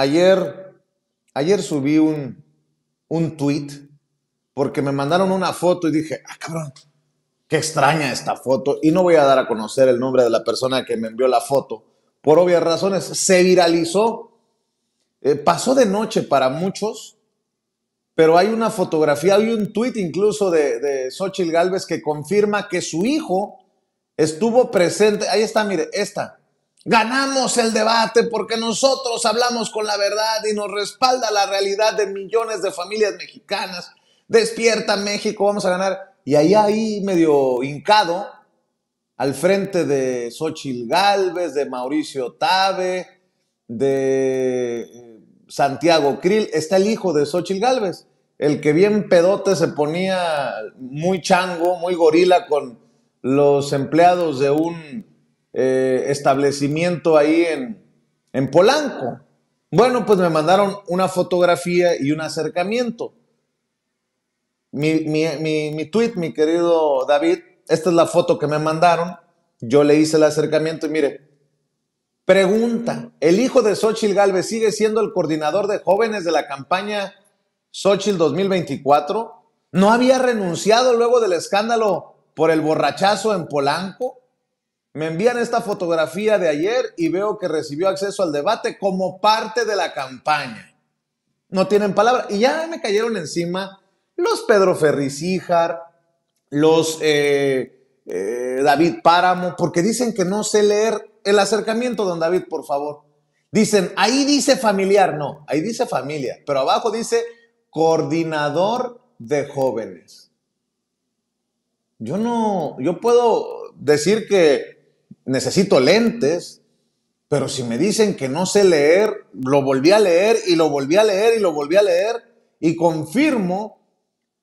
Ayer, ayer subí un, un tweet porque me mandaron una foto y dije, ah, cabrón, qué extraña esta foto. Y no voy a dar a conocer el nombre de la persona que me envió la foto. Por obvias razones, se viralizó. Eh, pasó de noche para muchos, pero hay una fotografía, hay un tweet incluso de, de Xochitl Galvez que confirma que su hijo estuvo presente. Ahí está, mire, esta. Ganamos el debate porque nosotros hablamos con la verdad y nos respalda la realidad de millones de familias mexicanas. Despierta México, vamos a ganar. Y ahí, ahí medio hincado, al frente de Xochil Gálvez, de Mauricio Tabe, de eh, Santiago Krill, está el hijo de Xochil Galvez. el que bien pedote se ponía muy chango, muy gorila con los empleados de un eh, establecimiento ahí en, Polanco. Bueno, pues me mandaron una fotografía y un acercamiento. Mi, mi, mi, tweet, mi querido David, esta es la foto que me mandaron. Yo le hice el acercamiento y mire, pregunta, ¿el hijo de Xochitl Galvez sigue siendo el coordinador de jóvenes de la campaña Xochitl 2024? ¿No había renunciado luego del escándalo por el borrachazo en Polanco? Me envían esta fotografía de ayer y veo que recibió acceso al debate como parte de la campaña. No tienen palabra. Y ya me cayeron encima los Pedro Ferrizíjar, los eh, eh, David Páramo, porque dicen que no sé leer el acercamiento, don David, por favor. Dicen, ahí dice familiar, no, ahí dice familia, pero abajo dice coordinador de jóvenes. Yo no, yo puedo decir que necesito lentes, pero si me dicen que no sé leer, lo volví a leer y lo volví a leer y lo volví a leer y confirmo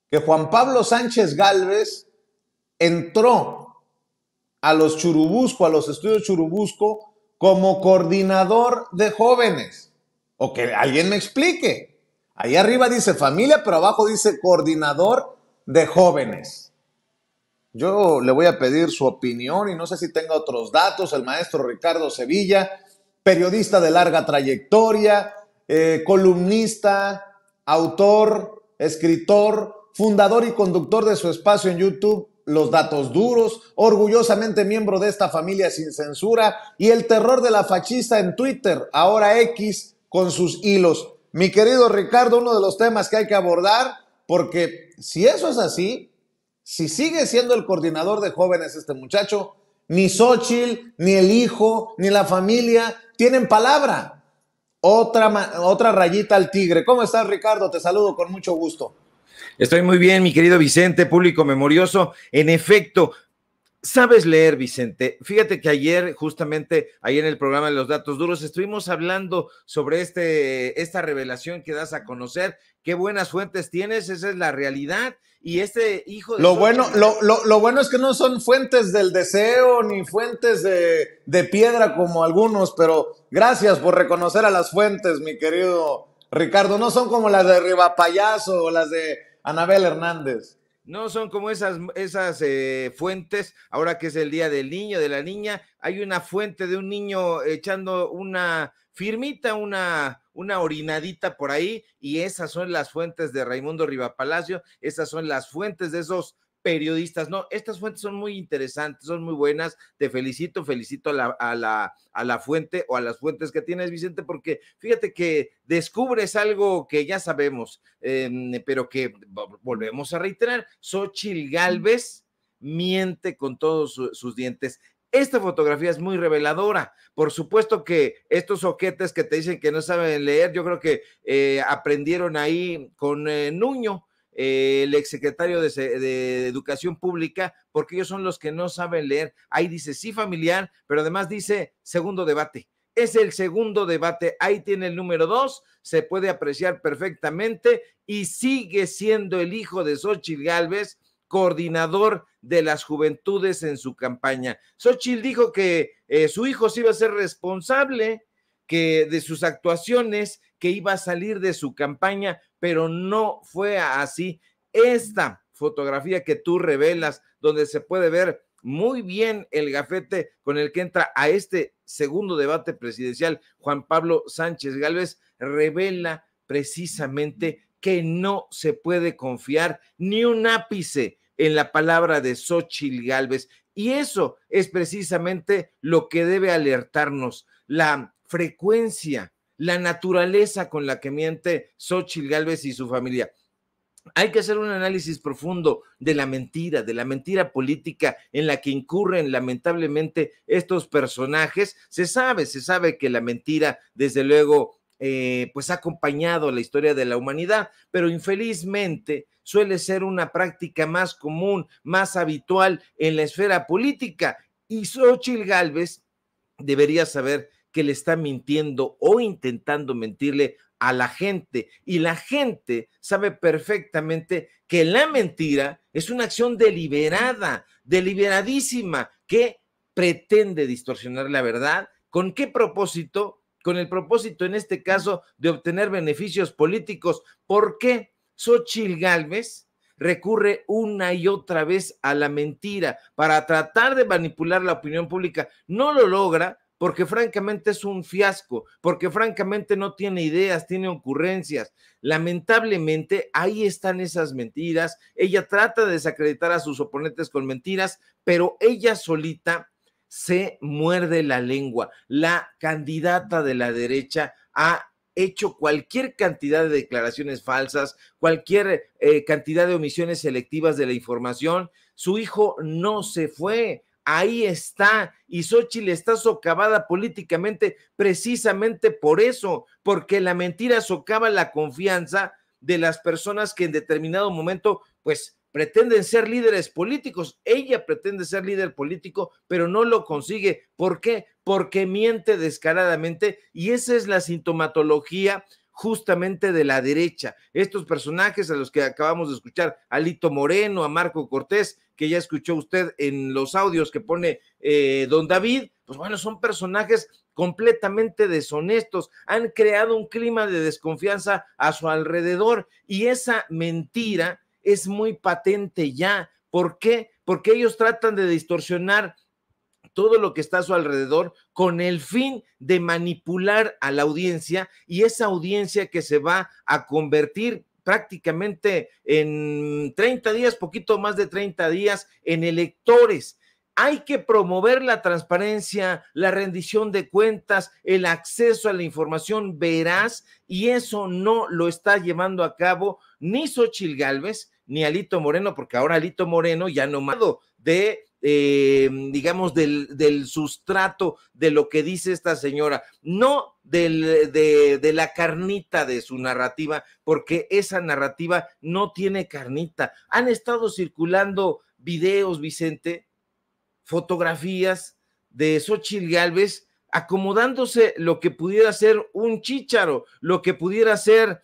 que Juan Pablo Sánchez Galvez entró a los Churubusco, a los estudios Churubusco, como coordinador de jóvenes. O que alguien me explique. Ahí arriba dice familia, pero abajo dice coordinador de jóvenes. Yo le voy a pedir su opinión y no sé si tenga otros datos. El maestro Ricardo Sevilla, periodista de larga trayectoria, eh, columnista, autor, escritor, fundador y conductor de su espacio en YouTube, Los Datos Duros, orgullosamente miembro de esta familia sin censura y el terror de la fascista en Twitter, ahora X, con sus hilos. Mi querido Ricardo, uno de los temas que hay que abordar, porque si eso es así, si sigue siendo el coordinador de jóvenes este muchacho, ni Xochitl, ni el hijo, ni la familia tienen palabra. Otra, otra rayita al tigre. ¿Cómo estás, Ricardo? Te saludo con mucho gusto. Estoy muy bien, mi querido Vicente, público memorioso. En efecto, sabes leer, Vicente. Fíjate que ayer, justamente ahí en el programa de los datos duros, estuvimos hablando sobre este, esta revelación que das a conocer qué buenas fuentes tienes, esa es la realidad. Y este hijo de lo bueno, lo, bueno es que no son fuentes del deseo ni fuentes de, piedra como algunos, pero gracias por reconocer a las fuentes, mi querido Ricardo. No son como las de Payaso o las de Anabel Hernández. No son como esas, esas eh, fuentes, ahora que es el día del niño, de la niña, hay una fuente de un niño echando una firmita una, una orinadita por ahí y esas son las fuentes de Raimundo Rivapalacio, esas son las fuentes de esos periodistas. No, estas fuentes son muy interesantes, son muy buenas. Te felicito, felicito a la, a la, fuente o a las fuentes que tienes, Vicente, porque fíjate que descubres algo que ya sabemos, em, pero que volvemos a reiterar. Xochil Galvez miente con todos sus dientes. Esta fotografía es muy reveladora. Por supuesto que estos oquetes que te dicen que no saben leer, yo creo que eh, aprendieron ahí con eh, Nuño, eh, el exsecretario de, de, Educación Pública, porque ellos son los que no saben leer. Ahí dice sí familiar, pero además dice segundo debate. Es el segundo debate. Ahí tiene el número dos, se puede apreciar perfectamente y sigue siendo el hijo de Xochitl Galvez coordinador de las juventudes en su campaña. Xochitl dijo que eh, su hijo se iba a ser responsable que de sus actuaciones, que iba a salir de su campaña, pero no fue así. Esta fotografía que tú revelas, donde se puede ver muy bien el gafete con el que entra a este segundo debate presidencial Juan Pablo Sánchez Gálvez, revela precisamente que no se puede confiar ni un ápice en la palabra de Xochitl Galvez. Y eso es precisamente lo que debe alertarnos, la frecuencia, la naturaleza con la que miente Xochitl Galvez y su familia. Hay que hacer un análisis profundo de la mentira, de la mentira política en la que incurren lamentablemente estos personajes. Se sabe, se sabe que la mentira, desde luego, eh, pues ha acompañado la historia de la humanidad, pero infelizmente suele ser una práctica más común, más habitual en la esfera política. Y Xochitl Gálvez debería saber que le está mintiendo o intentando mentirle a la gente. Y la gente sabe perfectamente que la mentira es una acción deliberada, deliberadísima, que pretende distorsionar la verdad. ¿Con qué propósito? con el propósito, en este caso, de obtener beneficios políticos. ¿Por qué Xochitl Gálvez recurre una y otra vez a la mentira para tratar de manipular la opinión pública? No lo logra porque francamente es un fiasco, porque francamente no tiene ideas, tiene ocurrencias. Lamentablemente, ahí están esas mentiras. Ella trata de desacreditar a sus oponentes con mentiras, pero ella solita se muerde la lengua. La candidata de la derecha ha hecho cualquier cantidad de declaraciones falsas, cualquier eh, cantidad de omisiones selectivas de la información. Su hijo no se fue. Ahí está. Y Xochitl está socavada políticamente precisamente por eso, porque la mentira socava la confianza de las personas que en determinado momento, pues, pretenden ser líderes políticos. Ella pretende ser líder político, pero no lo consigue. ¿Por qué? Porque miente descaradamente y esa es la sintomatología justamente de la derecha. Estos personajes a los que acabamos de escuchar, a Lito Moreno, a Marco Cortés, que ya escuchó usted en los audios que pone eh, don David, pues bueno, son personajes completamente deshonestos, han creado un clima de desconfianza a su alrededor y esa mentira es muy patente ya. ¿Por qué? Porque ellos tratan de distorsionar todo lo que está a su alrededor con el fin de manipular a la audiencia y esa audiencia que se va a convertir prácticamente en 30 días, poquito más de 30 días, en electores hay que promover la transparencia, la rendición de cuentas, el acceso a la información veraz, y eso no lo está llevando a cabo ni Xochil Gálvez ni Alito Moreno, porque ahora Alito Moreno ya nomado de, eh, digamos, del, del, sustrato de lo que dice esta señora, no del, de, de la carnita de su narrativa, porque esa narrativa no tiene carnita. Han estado circulando videos, Vicente, fotografías de Xochitl Galvez acomodándose lo que pudiera ser un chicharo, lo que pudiera ser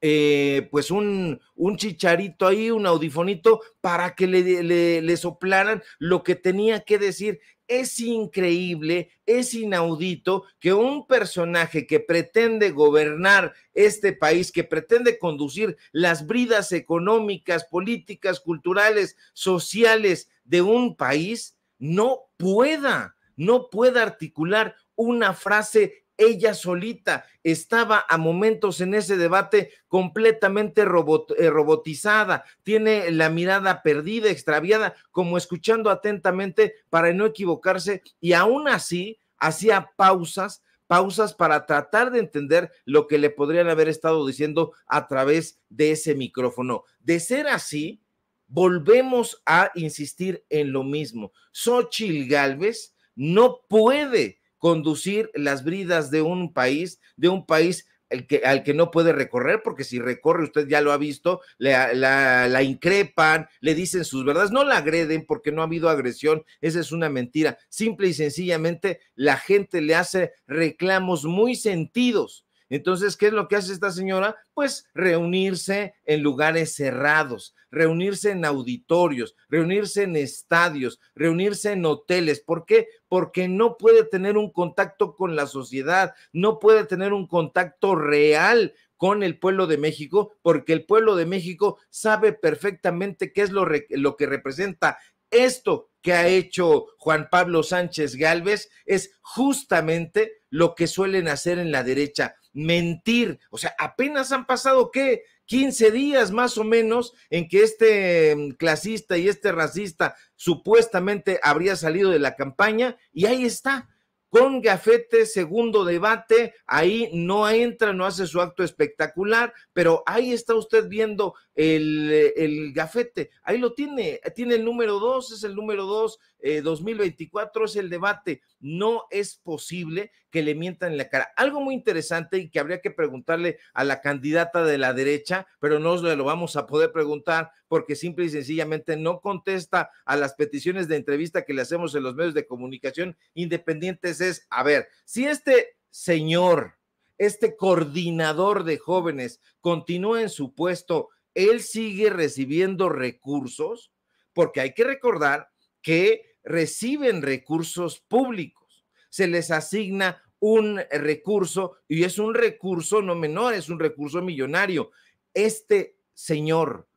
eh, pues un, un, chicharito ahí, un audifonito, para que le, le, le, soplaran lo que tenía que decir. Es increíble, es inaudito que un personaje que pretende gobernar este país, que pretende conducir las bridas económicas, políticas, culturales, sociales de un país, no pueda, no pueda articular una frase ella solita. Estaba a momentos en ese debate completamente eh, robotizada, tiene la mirada perdida, extraviada, como escuchando atentamente para no equivocarse y aún así hacía pausas pausas para tratar de entender lo que le podrían haber estado diciendo a través de ese micrófono. De ser así, volvemos a insistir en lo mismo. Xochitl Galvez no puede conducir las bridas de un país, de un país al que, al que no puede recorrer, porque si recorre, usted ya lo ha visto, la, la, increpan, le dicen sus verdades, no la agreden porque no ha habido agresión, esa es una mentira. Simple y sencillamente la gente le hace reclamos muy sentidos entonces, ¿qué es lo que hace esta señora? Pues reunirse en lugares cerrados, reunirse en auditorios, reunirse en estadios, reunirse en hoteles. ¿Por qué? Porque no puede tener un contacto con la sociedad, no puede tener un contacto real con el pueblo de México, porque el pueblo de México sabe perfectamente qué es lo, lo que representa esto que ha hecho Juan Pablo Sánchez Galvez es justamente lo que suelen hacer en la derecha, mentir. O sea, apenas han pasado, ¿qué? 15 días más o menos en que este mm, clasista y este racista supuestamente habría salido de la campaña y ahí está con Gafete, segundo debate, ahí no entra, no hace su acto espectacular, pero ahí está usted viendo el, Gafete, ahí lo tiene, tiene el número dos, es el número dos, 2024 eh, es el debate, no es posible que le mientan en la cara. Algo muy interesante y que habría que preguntarle a la candidata de la derecha, pero no lo vamos a poder preguntar porque simple y sencillamente no contesta a las peticiones de entrevista que le hacemos en los medios de comunicación independientes. Es, a ver, si este señor, este coordinador de jóvenes, continúa en su puesto, él sigue recibiendo recursos, porque hay que recordar que reciben recursos públicos, se les asigna un recurso y es un recurso no menor, es un recurso millonario. Este señor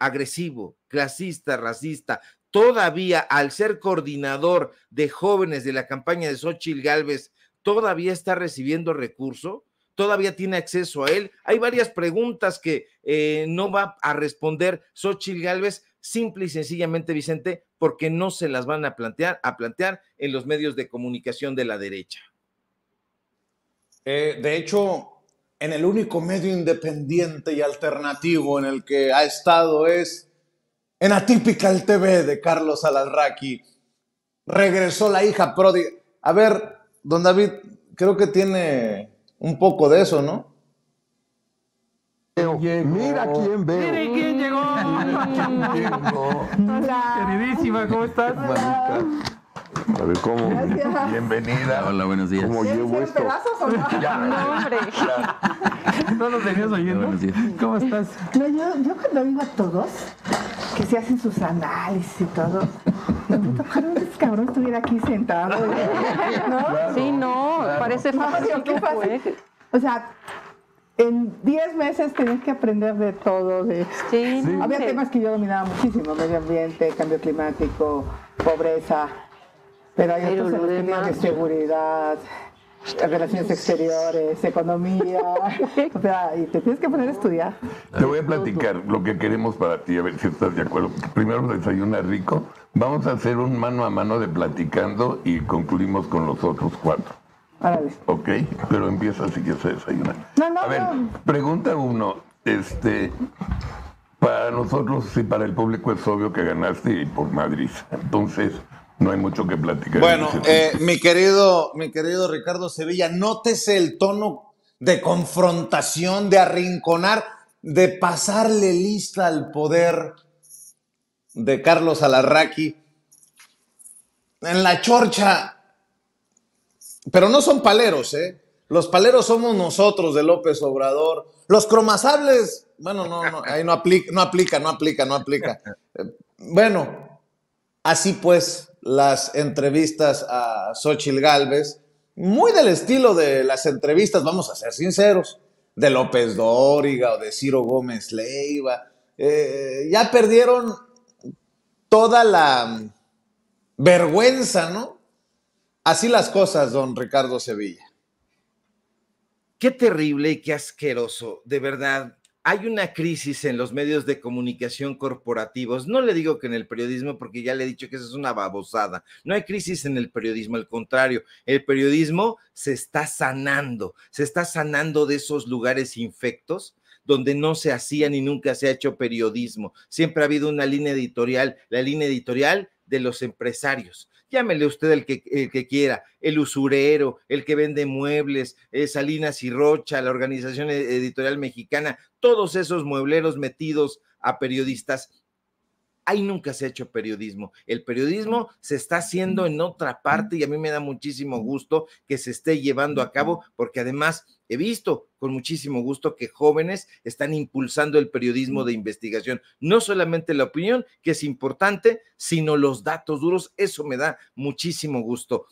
agresivo, clasista, racista. Todavía, al ser coordinador de jóvenes de la campaña de Xochitl Galvez, todavía está recibiendo recurso, todavía tiene acceso a él. Hay varias preguntas que eh, no va a responder Xochitl Galvez, simple y sencillamente, Vicente, porque no se las van a plantear, a plantear en los medios de comunicación de la derecha. Eh, de hecho, en el único medio independiente y alternativo en el que ha estado es en el TV de Carlos Alarraqui. Regresó la hija Prodi. A ver, don David, creo que tiene un poco de eso, ¿no? Mira quién veo. Mira quién llegó. Queridísima, ¿cómo estás? A ver cómo. Bienvenida. Hola, buenos días. ¿Cómo llevo esto? Pedazos, o no? Ya, no, hombre. No los tenías oyendo. ¿Cómo estás? No, yo, yo cuando digo a todos que se hacen sus análisis y todo. que un cabrón estuviera aquí sentado. ¿no? sí, no, parece fácil. No, digo, O sea, en 10 meses tenés que aprender de todo. De... Sí, Había temas que yo dominaba muchísimo, medio ambiente, cambio climático, pobreza, pero hay otros temas de seguridad, relaciones exteriores, economía, o sea, y te tienes que poner a estudiar. Te voy a platicar lo que queremos para ti, a ver si estás de acuerdo. Primero desayuna rico, vamos a hacer un mano a mano de platicando y concluimos con los otros cuatro. Ok, pero empieza si quieres se desayuna. No, a ver, pregunta uno, este, para nosotros y para el público es obvio que ganaste por Madrid, entonces no hay mucho que platicar. Bueno, eh, mi, querido, mi querido Ricardo Sevilla, nótese el tono de confrontación, de arrinconar, de pasarle lista al poder de Carlos Alarraqui. En la chorcha. Pero no son paleros, ¿eh? Los paleros somos nosotros de López Obrador. Los cromasables, bueno, no, no, ahí no aplica, no aplica, no aplica, no aplica. Eh, bueno, así pues, las entrevistas a Xochitl Galvez, muy del estilo de las entrevistas, vamos a ser sinceros, de López Dóriga o de Ciro Gómez Leiva. Eh, ya perdieron toda la mm, vergüenza, ¿no? Así las cosas, don Ricardo Sevilla. Qué terrible y qué asqueroso, de verdad hay una crisis en los medios de comunicación corporativos. No le digo que en el periodismo, porque ya le he dicho que eso es una babosada. No hay crisis en el periodismo, al contrario, el periodismo se está sanando, se está sanando de esos lugares infectos donde no se hacía ni nunca se ha hecho periodismo. Siempre ha habido una línea editorial, la línea editorial de los empresarios, llámele usted el que, que quiera, el usurero, el que vende muebles, eh, Salinas y Rocha, la Organización e, Editorial Mexicana, todos esos muebleros metidos a periodistas. Ahí nunca se ha hecho periodismo. El periodismo se está haciendo en otra parte y a mí me da muchísimo gusto que se esté llevando a cabo porque además he visto con muchísimo gusto que jóvenes están impulsando el periodismo de investigación. No solamente la opinión, que es importante, sino los datos duros. Eso me da muchísimo gusto.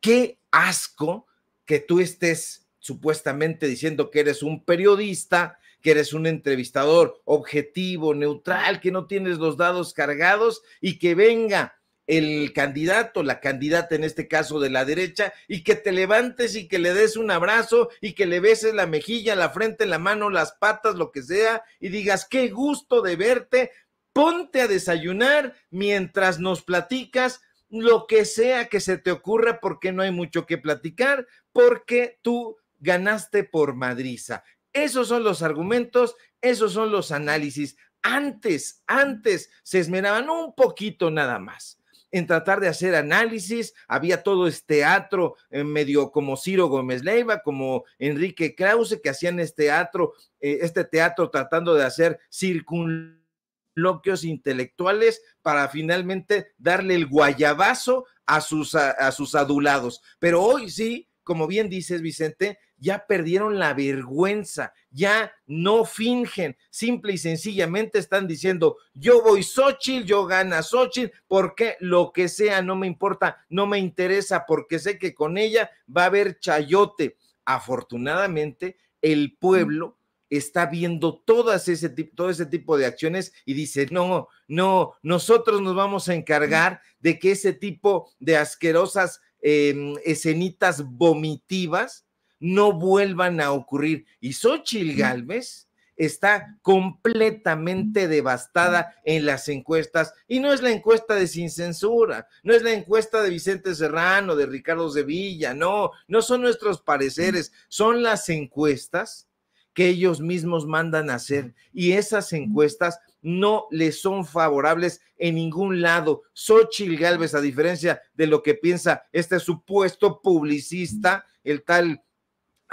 Qué asco que tú estés supuestamente diciendo que eres un periodista, que eres un entrevistador objetivo, neutral, que no tienes los dados cargados y que venga el candidato, la candidata en este caso de la derecha, y que te levantes y que le des un abrazo y que le beses la mejilla, la frente, la mano, las patas, lo que sea, y digas, qué gusto de verte, ponte a desayunar mientras nos platicas lo que sea que se te ocurra, porque no hay mucho que platicar, porque tú ganaste por madriza. Esos son los argumentos, esos son los análisis. Antes, antes se esmeraban un poquito nada más en tratar de hacer análisis, había todo este teatro en eh, medio como Ciro Gómez Leiva, como Enrique Krause, que hacían este teatro, eh, este teatro tratando de hacer circunloquios intelectuales para finalmente darle el guayabazo a sus, a sus adulados. Pero hoy sí, como bien dices, Vicente, ya perdieron la vergüenza, ya no fingen, simple y sencillamente están diciendo, yo voy Xochitl, yo gana Xochitl, porque lo que sea, no me importa, no me interesa, porque sé que con ella va a haber chayote. Afortunadamente, el pueblo está viendo todas ese, todo ese tipo de acciones y dice, no, no, nosotros nos vamos a encargar de que ese tipo de asquerosas em, escenitas vomitivas no vuelvan a ocurrir. Y Xochitl Galvez está completamente devastada en las encuestas. Y no es la encuesta de sin censura, no es la encuesta de Vicente Serrano, de Ricardo Sevilla, no, no son nuestros pareceres, son las encuestas que ellos mismos mandan hacer. Y esas encuestas no les son favorables en ningún lado. Xochitl Galvez, a diferencia de lo que piensa este supuesto publicista, el tal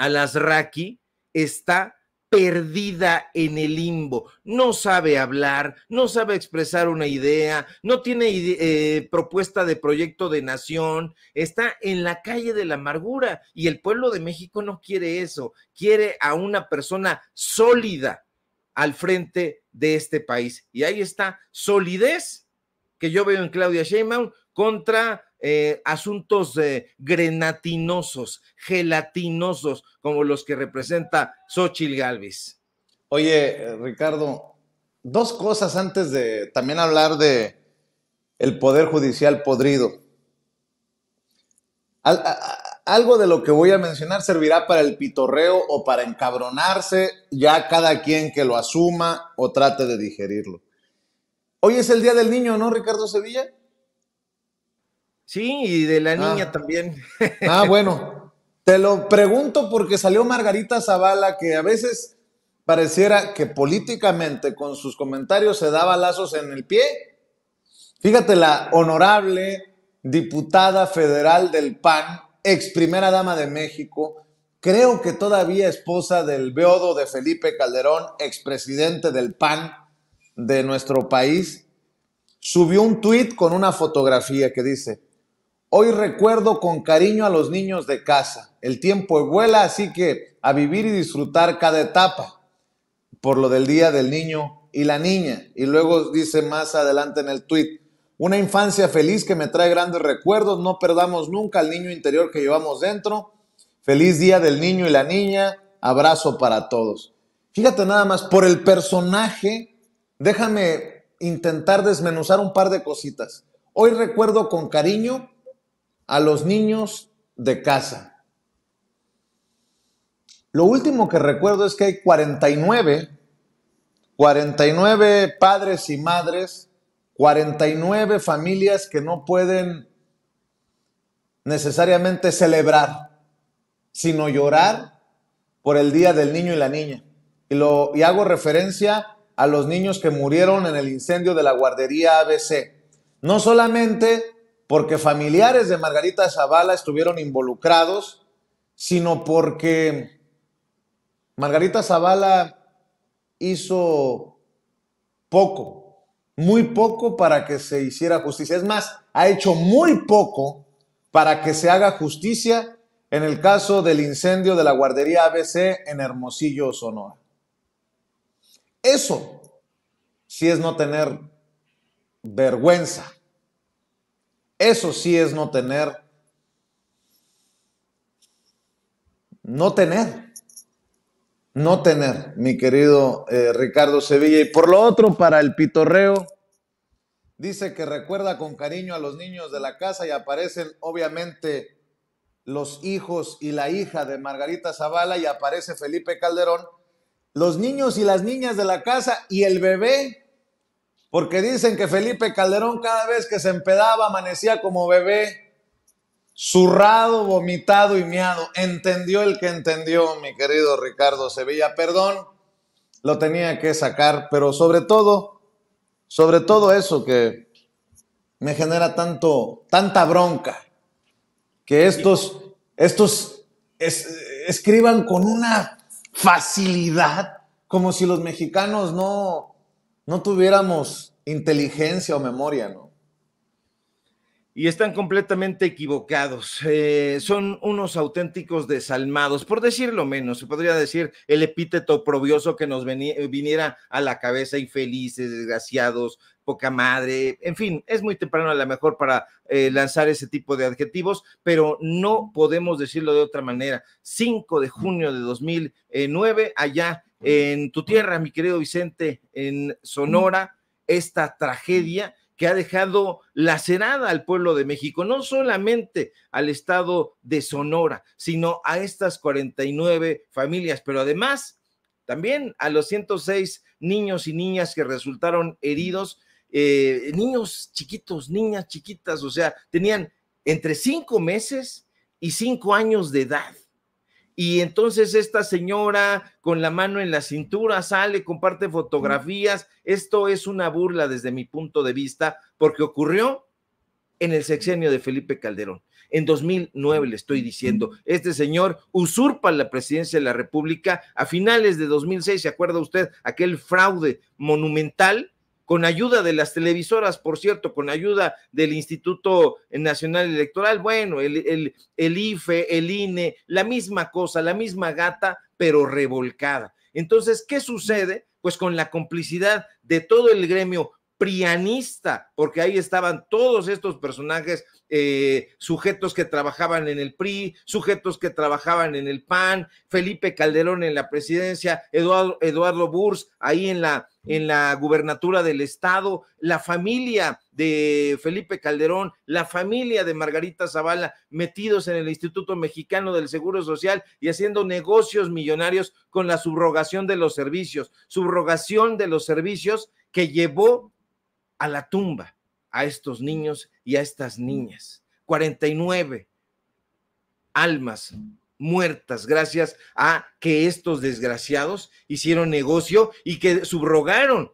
Alasraki está perdida en el limbo, no sabe hablar, no sabe expresar una idea, no tiene eh, propuesta de proyecto de nación, está en la calle de la amargura y el pueblo de México no quiere eso, quiere a una persona sólida al frente de este país. Y ahí está solidez que yo veo en Claudia Sheinbaum contra eh, asuntos eh, grenatinosos, gelatinosos, como los que representa Xochil Galvis. Oye, eh, Ricardo, dos cosas antes de también hablar de el poder judicial podrido. algo de lo que voy a mencionar servirá para el pitorreo o para encabronarse, ya cada quien que lo asuma o trate de digerirlo. Hoy es el Día del Niño, ¿no, Ricardo Sevilla? Sí, y de la niña ah. también. Ah, bueno. Te lo pregunto porque salió Margarita Zavala, que a veces pareciera que políticamente con sus comentarios se daba lazos en el pie. Fíjate, la honorable diputada federal del PAN, ex primera dama de México, creo que todavía esposa del beodo de Felipe Calderón, expresidente del PAN de nuestro país, subió un tuit con una fotografía que dice, Hoy recuerdo con cariño a los niños de casa. El tiempo vuela, así que a vivir y disfrutar cada etapa. Por lo del día del niño y la niña. Y luego dice más adelante en el tweet, una infancia feliz que me trae grandes recuerdos. No perdamos nunca al niño interior que llevamos dentro. Feliz día del niño y la niña. Abrazo para todos. Fíjate nada más, por el personaje, déjame intentar desmenuzar un par de cositas. Hoy recuerdo con cariño a los niños de casa. Lo último que recuerdo es que hay 49, 49 padres y madres, 49 familias que no pueden necesariamente celebrar, sino llorar por el Día del Niño y la Niña. Y, lo, y hago referencia a los niños que murieron en el incendio de la guardería ABC. No solamente porque familiares de Margarita Zavala estuvieron involucrados, sino porque Margarita Zavala hizo poco, muy poco para que se hiciera justicia. Es más, ha hecho muy poco para que se haga justicia en el caso del incendio de la guardería ABC en Hermosillo, Sonora. Eso sí es no tener vergüenza eso sí es no tener. No tener. No tener, mi querido eh, Ricardo Sevilla. Y por lo otro, para el pitorreo, dice que recuerda con cariño a los niños de la casa y aparecen obviamente los hijos y la hija de Margarita Zavala y aparece Felipe Calderón. Los niños y las niñas de la casa y el bebé porque dicen que Felipe Calderón cada vez que se empedaba amanecía como bebé, zurrado, vomitado y miado. Entendió el que entendió, mi querido Ricardo Sevilla. Perdón, lo tenía que sacar, pero sobre todo, sobre todo eso que me genera tanto, tanta bronca, que estos, estos escriban con una facilidad, como si los mexicanos no, no tuviéramos inteligencia o memoria, ¿no? Y están completamente equivocados. Eh, son unos auténticos desalmados, por decirlo menos. Se podría decir el epíteto probioso que nos eh, viniera a la cabeza, infelices, desgraciados, poca madre. En fin, es muy temprano a lo mejor para eh, lanzar ese tipo de adjetivos, pero no podemos decirlo de otra manera. 5 de junio de 2009, allá en tu tierra, mi querido Vicente, en Sonora, esta tragedia que ha dejado lacerada al pueblo de México, no solamente al estado de Sonora, sino a estas 49 familias, pero además también a los 106 niños y niñas que resultaron heridos, eh, niños chiquitos, niñas chiquitas, o sea, tenían entre cinco meses y cinco años de edad. Y entonces esta señora con la mano en la cintura sale, comparte fotografías. Esto es una burla desde mi punto de vista porque ocurrió en el sexenio de Felipe Calderón. En 2009 le estoy diciendo, este señor usurpa la presidencia de la República a finales de 2006, ¿se acuerda usted aquel fraude monumental? con ayuda de las televisoras, por cierto, con ayuda del Instituto Nacional Electoral, bueno, el, IFE, el INE, e, la misma cosa, la misma gata, pero revolcada. Entonces, ¿qué sucede? Pues con la complicidad de todo el gremio prianista, porque ahí estaban todos estos personajes, eh, sujetos que trabajaban en el PRI, sujetos que trabajaban en el PAN, Felipe Calderón en la presidencia, Eduardo, Eduardo Burs ahí en la, en la gubernatura del estado, la familia de Felipe Calderón, la familia de Margarita Zavala, metidos en el Instituto Mexicano del Seguro Social y haciendo negocios millonarios con la subrogación de los servicios, subrogación de los servicios que llevó a la tumba a estos niños y a estas niñas. 49 almas muertas gracias a que estos desgraciados hicieron negocio y que subrogaron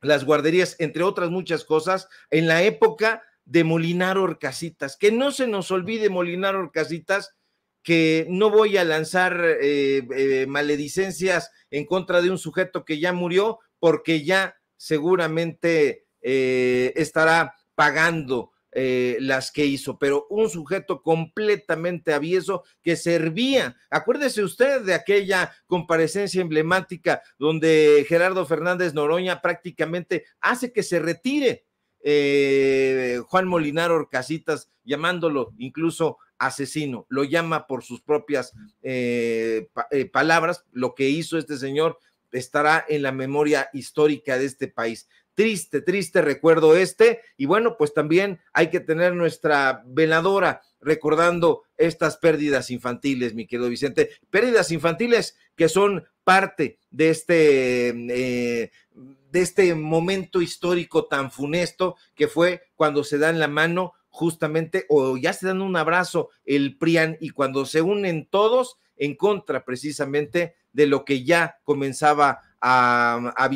las guarderías, entre otras muchas cosas, en la época de Molinar Orcasitas. Que no se nos olvide Molinar Orcasitas, que no voy a lanzar eh, eh, maledicencias en contra de un sujeto que ya murió, porque ya seguramente eh, estará pagando eh, las que hizo, pero un sujeto completamente avieso que servía. Acuérdese usted de aquella comparecencia emblemática donde Gerardo Fernández Noroña prácticamente hace que se retire eh, Juan Molinar Orcasitas, llamándolo incluso asesino, lo llama por sus propias palabras, lo que hizo este señor estará en la memoria histórica de este país. Triste, triste recuerdo este. Y bueno, pues también hay que tener nuestra veladora recordando estas pérdidas infantiles, mi querido Vicente. Pérdidas infantiles que son parte de este, eh, de este momento histórico tan funesto que fue cuando se dan la mano justamente, o ya se dan un abrazo el PRIAN y cuando se unen todos en contra precisamente de lo que ya comenzaba a, a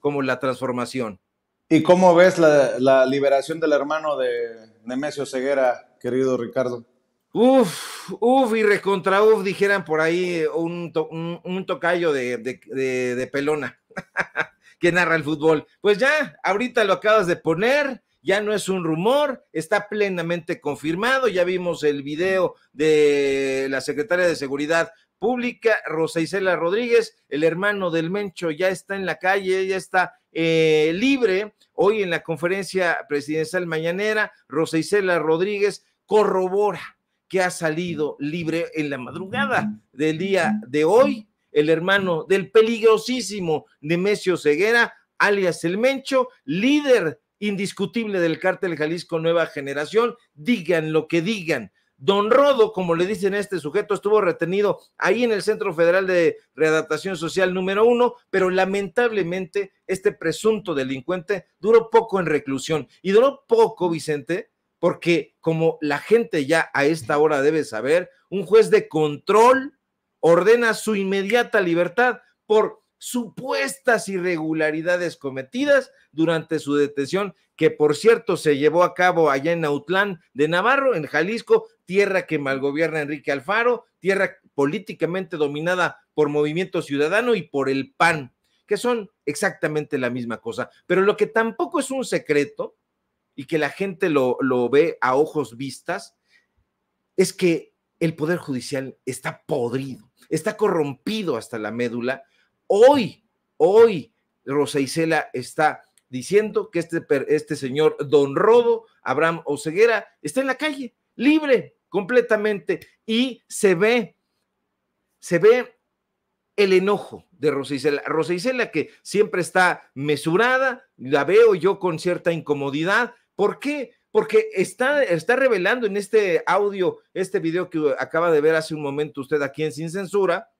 como la transformación. ¿Y cómo ves la, liberación del hermano de Nemesio Ceguera, querido Ricardo? Uf, uf y recontra uf, dijeran por ahí eh, un, tocayo de pelona que narra el fútbol. Pues ya, ahorita lo acabas de poner, ya no es un rumor, está plenamente confirmado, ya vimos el video de la secretaria de Seguridad Pública. Rosa Isela Rodríguez, el hermano del Mencho, ya está en la calle, ya está eh, libre. Hoy en la conferencia presidencial mañanera, Rosa Isela Rodríguez corrobora que ha salido libre en la madrugada del día de hoy, el hermano del peligrosísimo Nemesio Ceguera, alias El Mencho, líder indiscutible del cártel Jalisco Nueva Generación, digan lo que digan, Don Rodo, como le dicen a este sujeto, estuvo retenido ahí en el Centro Federal de Readaptación Social número uno, pero lamentablemente este presunto delincuente duró poco en reclusión. Y duró poco, Vicente, porque como la gente ya a esta hora debe saber, un juez de control ordena su inmediata libertad por supuestas irregularidades cometidas durante su detención, que por cierto se llevó a cabo allá en Autlán de Navarro, en Jalisco, tierra que malgobierna Enrique Alfaro, tierra políticamente dominada por Movimiento Ciudadano y por el PAN, que son exactamente la misma cosa. Pero lo que tampoco es un secreto y que la gente lo, lo ve a ojos vistas, es que el Poder Judicial está podrido, está corrompido hasta la médula Hoy, hoy, Rosa Isela está diciendo que este, este señor Don Rodo, Abraham Oseguera, está en la calle, libre completamente, y se ve, se ve el enojo de Rosa Isela. Rosa Isela que siempre está mesurada, la veo yo con cierta incomodidad. ¿Por qué? Porque está, está revelando en este audio, este video que acaba de ver hace un momento usted aquí en Sin Censura,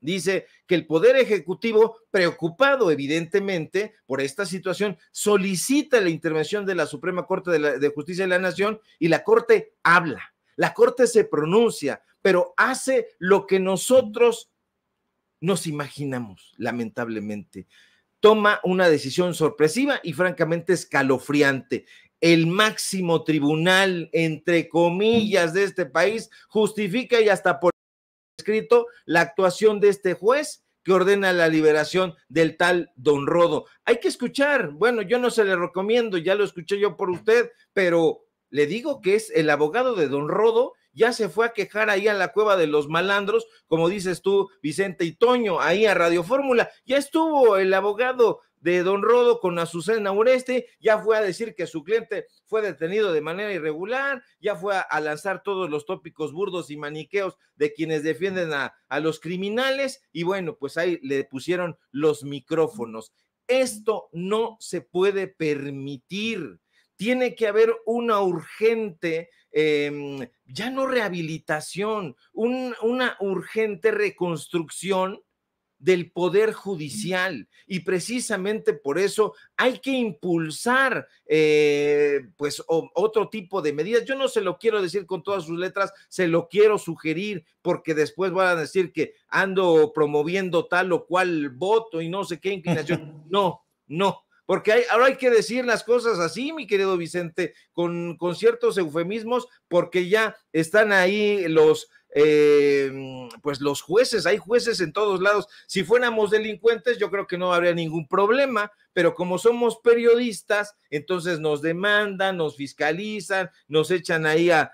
Dice que el Poder Ejecutivo, preocupado evidentemente por esta situación, solicita la intervención de la Suprema Corte de, Justicia de la Nación y la Corte habla, la Corte se pronuncia, pero hace lo que nosotros nos imaginamos, lamentablemente. Toma una decisión sorpresiva y francamente escalofriante el máximo tribunal, entre comillas, de este país, justifica y hasta por escrito la actuación de este juez que ordena la liberación del tal Don Rodo. Hay que escuchar, bueno, yo no se le recomiendo, ya lo escuché yo por usted, pero le digo que es el abogado de Don Rodo, ya se fue a quejar ahí a la cueva de los malandros, como dices tú, Vicente y Toño, ahí a Radio Fórmula, ya estuvo el abogado de Don Rodo con Azucena Ureste, ya fue a decir que su cliente fue detenido de manera irregular, ya fue a, lanzar todos los tópicos burdos y maniqueos de quienes defienden a, los criminales y bueno, pues ahí le pusieron los micrófonos. Esto no se puede permitir tiene que haber una urgente, em, ya no rehabilitación, una urgente reconstrucción del Poder Judicial. Y precisamente por eso hay que impulsar eh, pues otro tipo de medidas. Yo no se lo quiero decir con todas sus letras, se lo quiero sugerir porque después van a decir que ando promoviendo tal o cual voto y no sé qué inclinación. No, no. Porque hay, ahora hay que decir las cosas así, mi querido Vicente, con, con ciertos eufemismos, porque ya están ahí los Em, pues los jueces, hay jueces en todos lados. Si fuéramos delincuentes, yo creo que no habría ningún problema, pero como somos periodistas, entonces nos demandan, nos fiscalizan, nos echan ahí a,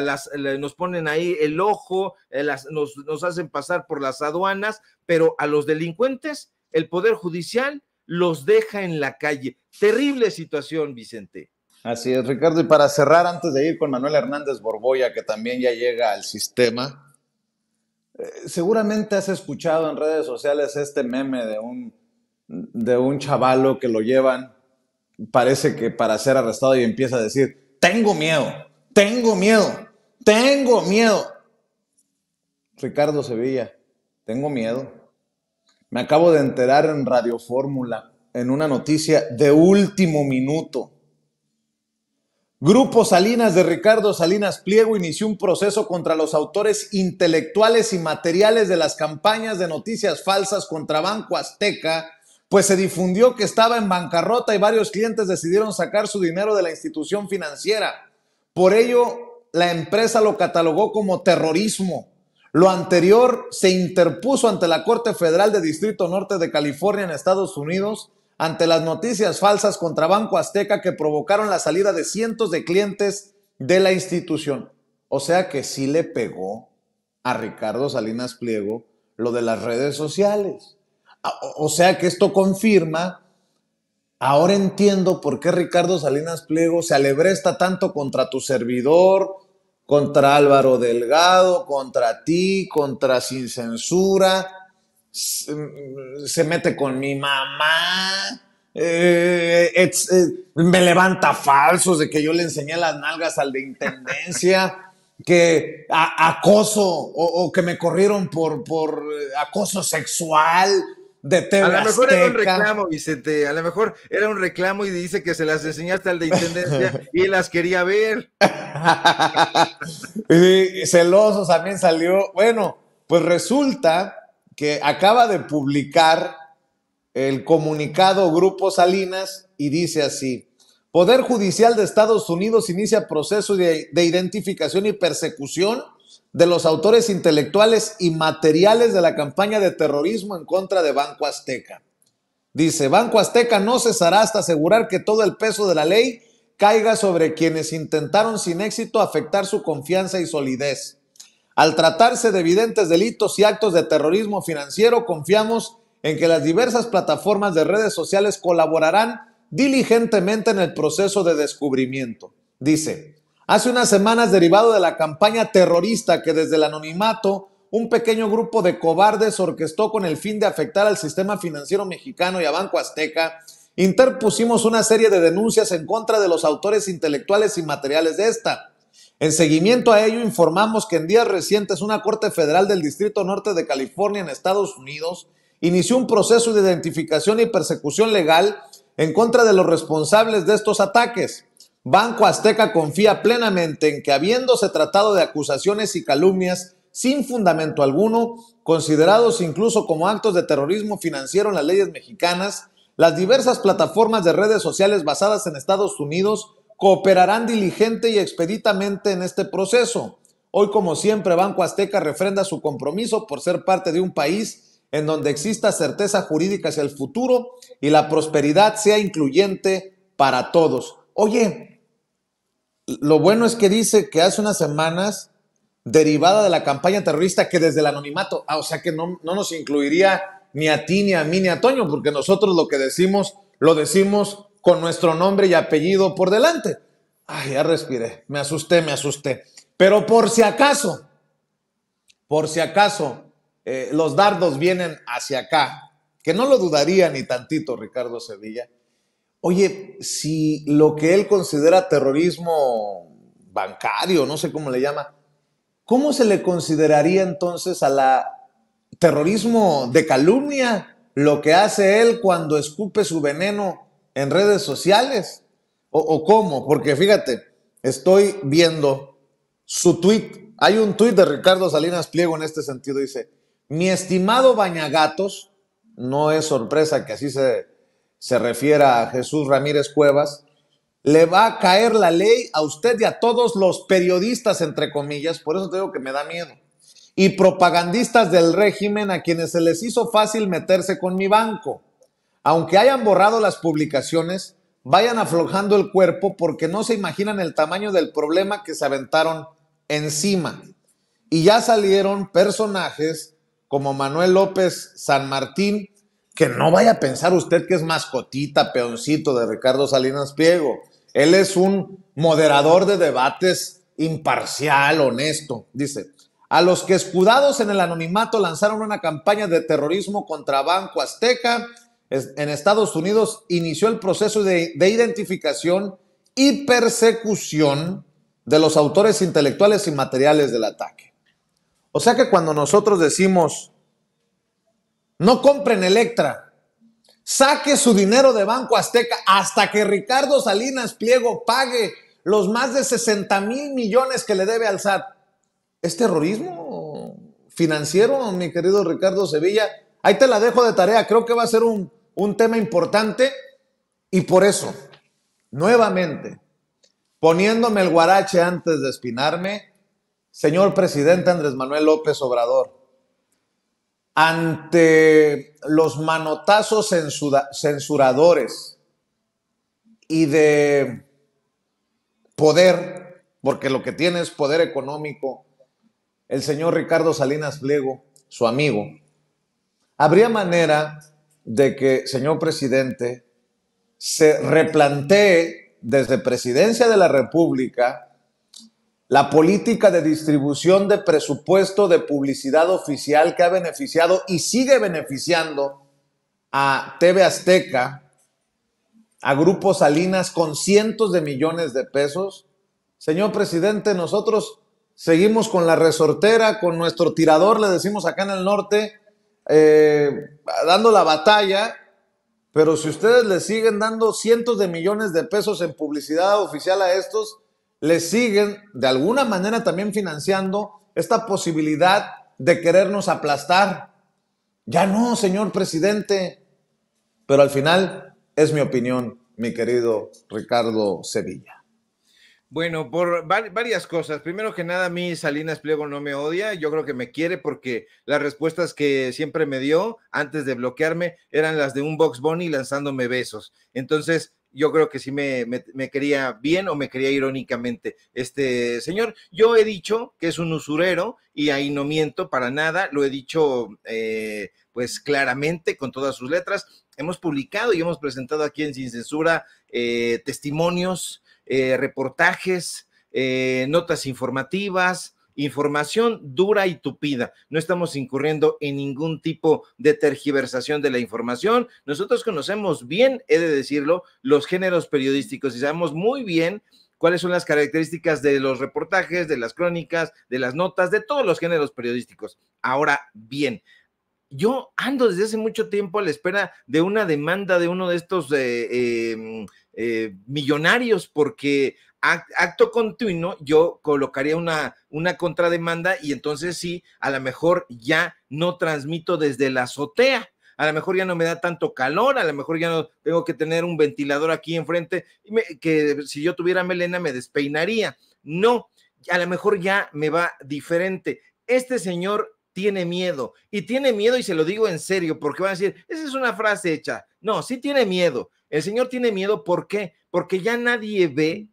las, nos ponen ahí el ojo, eh, las, nos, nos, hacen pasar por las aduanas, pero a los delincuentes el Poder Judicial los deja en la calle. Terrible situación, Vicente. Así es, Ricardo. Y para cerrar, antes de ir con Manuel Hernández Borboya, que también ya llega al sistema, eh, seguramente has escuchado en redes sociales este meme de un, de un chavalo que lo llevan, parece que para ser arrestado y empieza a decir, tengo miedo, tengo miedo, tengo miedo. Ricardo Sevilla, tengo miedo. Me acabo de enterar en Radio Fórmula, en una noticia de último minuto Grupo Salinas de Ricardo Salinas Pliego inició un proceso contra los autores intelectuales y materiales de las campañas de noticias falsas contra Banco Azteca, pues se difundió que estaba en bancarrota y varios clientes decidieron sacar su dinero de la institución financiera. Por ello, la empresa lo catalogó como terrorismo. Lo anterior se interpuso ante la Corte Federal de Distrito Norte de California en Estados Unidos ante las noticias falsas contra Banco Azteca que provocaron la salida de cientos de clientes de la institución. O sea que sí le pegó a Ricardo Salinas Pliego lo de las redes sociales. O sea que esto confirma, ahora entiendo por qué Ricardo Salinas Pliego se alebresta tanto contra tu servidor, contra Álvaro Delgado, contra ti, contra Sin Censura, Mm, se, mete con mi mamá, eh, eh, me levanta falsos de que yo le enseñé las nalgas al de intendencia. que acoso o, que me corrieron por, por eh, acoso sexual de A lo mejor era un reclamo, a lo mejor era un reclamo y dice que se las enseñaste al de Intendencia y las quería ver. celosos también salió. Bueno, pues resulta que acaba de publicar el comunicado Grupo Salinas y dice así, Poder Judicial de Estados Unidos inicia proceso de, de, identificación y persecución de los autores intelectuales y materiales de la campaña de terrorismo en contra de Banco Azteca. Dice, Banco Azteca no cesará hasta asegurar que todo el peso de la ley caiga sobre quienes intentaron sin éxito afectar su confianza y solidez al tratarse de evidentes delitos y actos de terrorismo financiero, confiamos en que las diversas plataformas de redes sociales colaborarán diligentemente en el proceso de descubrimiento. Dice, hace unas semanas derivado de la campaña terrorista que desde el anonimato un pequeño grupo de cobardes orquestó con el fin de afectar al sistema financiero mexicano y a Banco Azteca, interpusimos una serie de denuncias en contra de los autores intelectuales y materiales de esta en seguimiento a ello, informamos que en días recientes una Corte Federal del Distrito Norte de California en Estados Unidos inició un proceso de identificación y persecución legal en contra de los responsables de estos ataques. Banco Azteca confía plenamente en que habiéndose tratado de acusaciones y calumnias sin fundamento alguno, considerados incluso como actos de terrorismo financiero en las leyes mexicanas, las diversas plataformas de redes sociales basadas en Estados Unidos cooperarán diligente y expeditamente en este proceso. Hoy, como siempre, Banco Azteca refrenda su compromiso por ser parte de un país en donde exista certeza jurídica hacia el futuro y la prosperidad sea incluyente para todos. Oye, lo bueno es que dice que hace unas semanas, derivada de la campaña terrorista, que desde el anonimato, ah, o sea que no, no nos incluiría ni a ti, ni a mí, ni a Toño, porque nosotros lo que decimos, lo decimos con nuestro nombre y apellido por delante. Ay, ya respiré, me asusté, me asusté. Pero por si acaso, por si acaso, eh, los dardos vienen hacia acá, que no lo dudaría ni tantito Ricardo Sevilla. Oye, si lo que él considera terrorismo bancario, no sé cómo le llama, ¿cómo se le consideraría entonces a la terrorismo de calumnia lo que hace él cuando escupe su veneno en redes sociales? ¿O, cómo? Porque fíjate, estoy viendo su tweet. Hay un tweet de Ricardo Salinas Pliego en este sentido. Dice, mi estimado Bañagatos, no es sorpresa que así se, se refiera a Jesús Ramírez Cuevas, le va a caer la ley a usted y a todos los periodistas, entre comillas, por eso te digo que me da miedo, y propagandistas del régimen a quienes se les hizo fácil meterse con mi banco aunque hayan borrado las publicaciones, vayan aflojando el cuerpo porque no se imaginan el tamaño del problema que se aventaron encima. Y ya salieron personajes como Manuel López San Martín, que no vaya a pensar usted que es mascotita, peoncito de Ricardo Salinas Piego. Él es un moderador de debates imparcial, honesto. Dice, a los que escudados en el anonimato lanzaron una campaña de terrorismo contra Banco Azteca, en Estados Unidos inició el proceso de, identificación y persecución de los autores intelectuales y materiales del ataque. O sea que cuando nosotros decimos, no compren Electra, saque su dinero de Banco Azteca hasta que Ricardo Salinas Pliego pague los más de 60 mil millones que le debe al SAT. ¿Es terrorismo financiero, mi querido Ricardo Sevilla? Ahí te la dejo de tarea, creo que va a ser un un tema importante y por eso, nuevamente, poniéndome el guarache antes de espinarme, señor presidente Andrés Manuel López Obrador, ante los manotazos censuradores y de poder, porque lo que tiene es poder económico, el señor Ricardo Salinas Pliego, su amigo, habría manera de que, señor presidente, se replantee desde Presidencia de la República la política de distribución de presupuesto de publicidad oficial que ha beneficiado y sigue beneficiando a TV Azteca, a Grupo Salinas con cientos de millones de pesos. Señor presidente, nosotros seguimos con la resortera, con nuestro tirador, le decimos acá en el norte, eh, dando la batalla, pero si ustedes le siguen dando cientos de millones de pesos en publicidad oficial a estos, le siguen de alguna manera también financiando esta posibilidad de querernos aplastar. Ya no, señor presidente. Pero al final es mi opinión, mi querido Ricardo Sevilla. Bueno, por varias cosas. Primero que nada, a mí Salinas Pliego no me odia. Yo creo que me quiere porque las respuestas que siempre me dio antes de bloquearme eran las de un Box Bunny lanzándome besos. Entonces, yo creo que sí me, quería bien o me quería irónicamente este señor. Yo he dicho que es un usurero y ahí no miento para nada, lo he dicho eh, pues claramente con todas sus letras. Hemos publicado y hemos presentado aquí en Sin Censura eh, testimonios eh, reportajes, eh, notas informativas, información dura y tupida. No estamos incurriendo en ningún tipo de tergiversación de la información. Nosotros conocemos bien, he de decirlo, los géneros periodísticos y sabemos muy bien cuáles son las características de los reportajes, de las crónicas, de las notas, de todos los géneros periodísticos. Ahora bien, yo ando desde hace mucho tiempo a la espera de una demanda de uno de estos eh, em, eh, millonarios, porque acto continuo yo colocaría una, una contrademanda y entonces sí, a lo mejor ya no transmito desde la azotea. A lo mejor ya no me da tanto calor, a lo mejor ya no tengo que tener un ventilador aquí enfrente, que si yo tuviera melena me despeinaría. No, a lo mejor ya me va diferente. Este señor tiene miedo. Y tiene miedo, y se lo digo en serio, porque van a decir, esa es una frase hecha. No, sí tiene miedo. El Señor tiene miedo, ¿por qué? Porque ya nadie ve,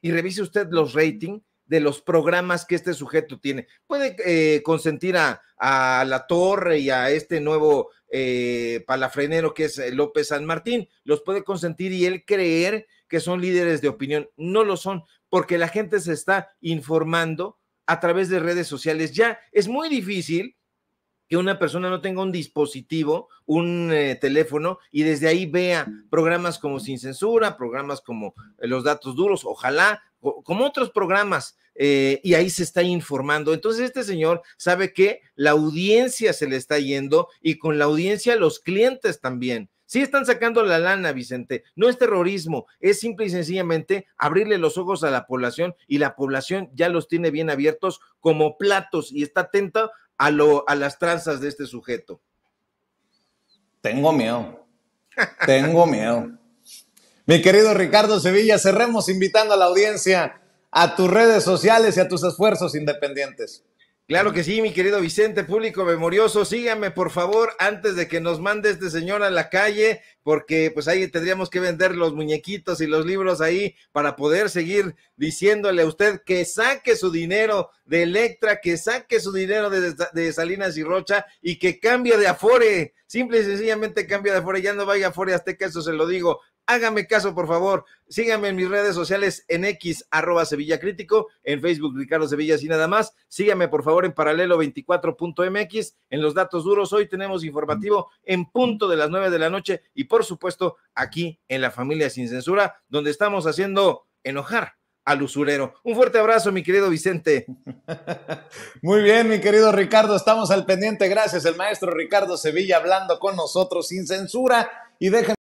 y revise usted los ratings de los programas que este sujeto tiene. Puede eh, consentir a, La Torre y a este nuevo eh, palafrenero que es eh, López San Martín, los puede consentir y él creer que son líderes de opinión. No lo son, porque la gente se está informando a través de redes sociales. Ya es muy difícil que una persona no tenga un dispositivo, un eh, teléfono, y desde ahí vea programas como Sin Censura, programas como eh, Los Datos Duros, ojalá, como otros programas, eh, y ahí se está informando. Entonces este señor sabe que la audiencia se le está yendo y con la audiencia los clientes también. Sí están sacando la lana, Vicente. No es terrorismo, es simple y sencillamente abrirle los ojos a la población y la población ya los tiene bien abiertos como platos y está atenta a, lo, a las tranzas de este sujeto. Tengo miedo. Tengo miedo. Mi querido Ricardo Sevilla, cerremos invitando a la audiencia a tus redes sociales y a tus esfuerzos independientes. Claro que sí, mi querido Vicente, público memorioso, síganme por favor antes de que nos mande este señor a la calle, porque pues ahí tendríamos que vender los muñequitos y los libros ahí para poder seguir diciéndole a usted que saque su dinero de Electra, que saque su dinero de, de Salinas y Rocha y que cambie de Afore. Simple y sencillamente cambie de Afore, ya no vaya a hasta que eso se lo digo. Hágame caso, por favor. Síganme en mis redes sociales en X, arroba Sevilla Crítico, en Facebook Ricardo Sevilla y nada más. Síganme, por favor, en paralelo24.mx. En los datos duros, hoy tenemos informativo en punto de las nueve de la noche y, por supuesto, aquí en la familia sin censura, donde estamos haciendo enojar al usurero. Un fuerte abrazo, mi querido Vicente. Muy bien, mi querido Ricardo, estamos al pendiente. Gracias, el maestro Ricardo Sevilla hablando con nosotros sin censura y déjenme